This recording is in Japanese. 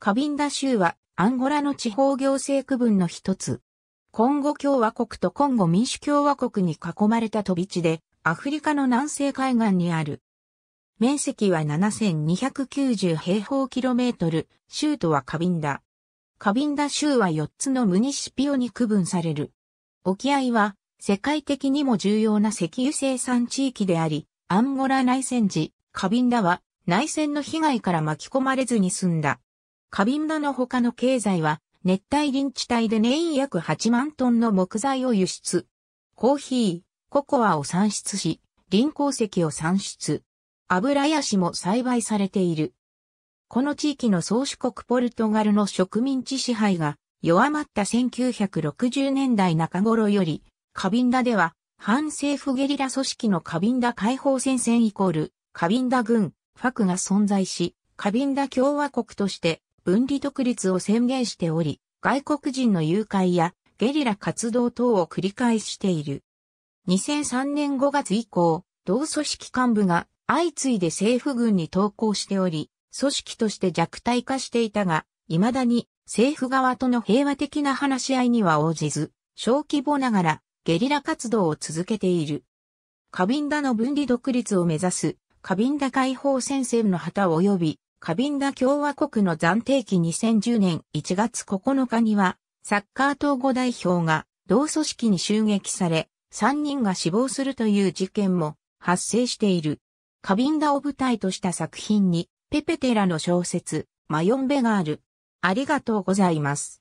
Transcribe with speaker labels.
Speaker 1: カビンダ州はアンゴラの地方行政区分の一つ。コンゴ共和国とコンゴ民主共和国に囲まれた飛び地で、アフリカの南西海岸にある。面積は7290平方キロメートル、州都はカビンダ。カビンダ州は4つのムニシピオに区分される。沖合は世界的にも重要な石油生産地域であり、アンゴラ内戦時、カビンダは内戦の被害から巻き込まれずに済んだ。カビンダの他の経済は、熱帯林地帯で年約8万トンの木材を輸出。コーヒー、ココアを産出し、林鉱石を産出。油やしも栽培されている。この地域の宗主国ポルトガルの植民地支配が弱まった1960年代中頃より、カビンダでは反政府ゲリラ組織のカビンダ解放戦線イコールカビンダ軍、ファクが存在し、カビンダ共和国として分離独立を宣言しており、外国人の誘拐やゲリラ活動等を繰り返している。2003年5月以降、同組織幹部が相次いで政府軍に投降しており、組織として弱体化していたが、未だに政府側との平和的な話し合いには応じず、小規模ながらゲリラ活動を続けている。カビンダの分離独立を目指す、カビンダ解放戦線の旗及びカビンダ共和国の暫定期2010年1月9日には、サッカー統合代表が同組織に襲撃され、3人が死亡するという事件も発生している。カビンダを舞台とした作品に、ペペテラの小説、マヨンベがある。ありがとうございます。